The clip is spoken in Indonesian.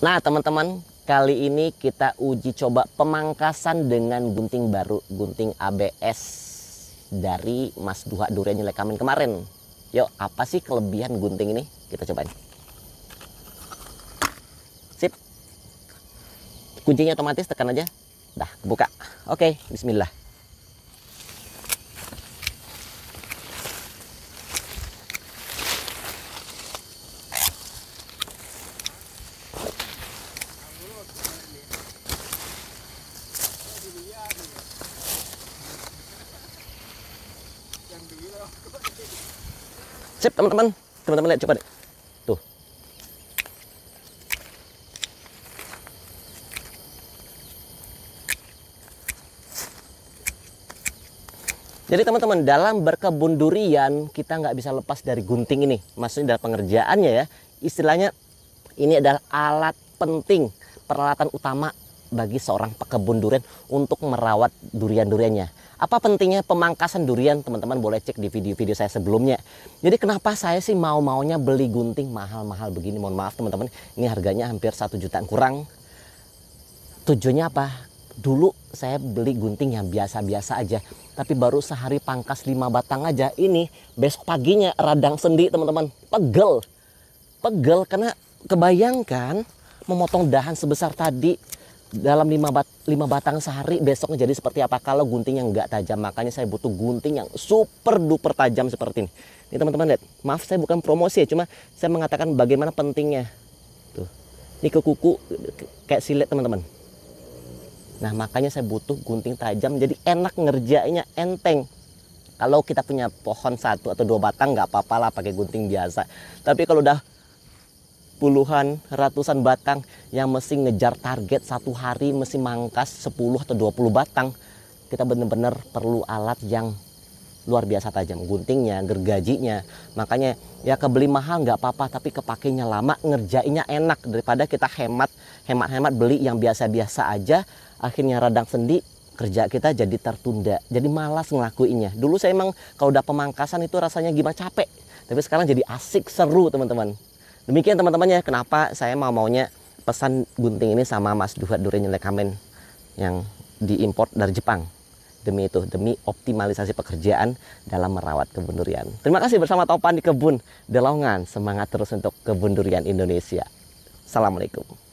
Nah teman-teman kali ini kita uji coba pemangkasan dengan gunting baru gunting ABS dari Mas Duha Durian Kamen kemarin. Yuk apa sih kelebihan gunting ini? Kita cobain. Sip. Kuncinya otomatis tekan aja. Dah, buka. Oke, bismillah. Sip teman-teman, teman-teman lihat coba deh. Tuh. Jadi teman-teman dalam berkebun durian kita nggak bisa lepas dari gunting ini. Maksudnya dalam pengerjaannya ya. Istilahnya ini adalah alat penting, peralatan utama bagi seorang pekebun durian untuk merawat durian-duriannya. Apa pentingnya pemangkasan durian? Teman-teman boleh cek di video-video saya sebelumnya. Jadi kenapa saya sih mau-maunya beli gunting mahal-mahal begini? Mohon maaf teman-teman, ini harganya hampir satu jutaan kurang. Tujuannya apa? Dulu saya beli gunting yang biasa-biasa aja, tapi baru sehari pangkas lima batang aja. Ini besok paginya radang sendi teman-teman, pegel. Pegel karena kebayangkan memotong dahan sebesar tadi dalam lima, bat, batang sehari besoknya jadi seperti apa kalau gunting yang enggak tajam makanya saya butuh gunting yang super duper tajam seperti ini ini teman-teman lihat maaf saya bukan promosi ya cuma saya mengatakan bagaimana pentingnya tuh ini ke kuku kayak silet teman-teman nah makanya saya butuh gunting tajam jadi enak ngerjainya enteng kalau kita punya pohon satu atau dua batang nggak apa-apa lah pakai gunting biasa tapi kalau udah puluhan, ratusan batang yang mesti ngejar target satu hari mesti mangkas 10 atau 20 batang. Kita benar-benar perlu alat yang luar biasa tajam guntingnya gergajinya makanya ya kebeli mahal nggak apa-apa tapi kepakainya lama ngerjainnya enak daripada kita hemat hemat-hemat beli yang biasa-biasa aja akhirnya radang sendi kerja kita jadi tertunda jadi malas ngelakuinnya dulu saya emang kalau udah pemangkasan itu rasanya gimana capek tapi sekarang jadi asik seru teman-teman Demikian teman-temannya kenapa saya mau maunya pesan gunting ini sama Mas Duhat Duren Kamen yang diimpor dari Jepang. Demi itu, demi optimalisasi pekerjaan dalam merawat kebun durian. Terima kasih bersama Topan di kebun Delongan. Semangat terus untuk kebun durian Indonesia. Assalamualaikum.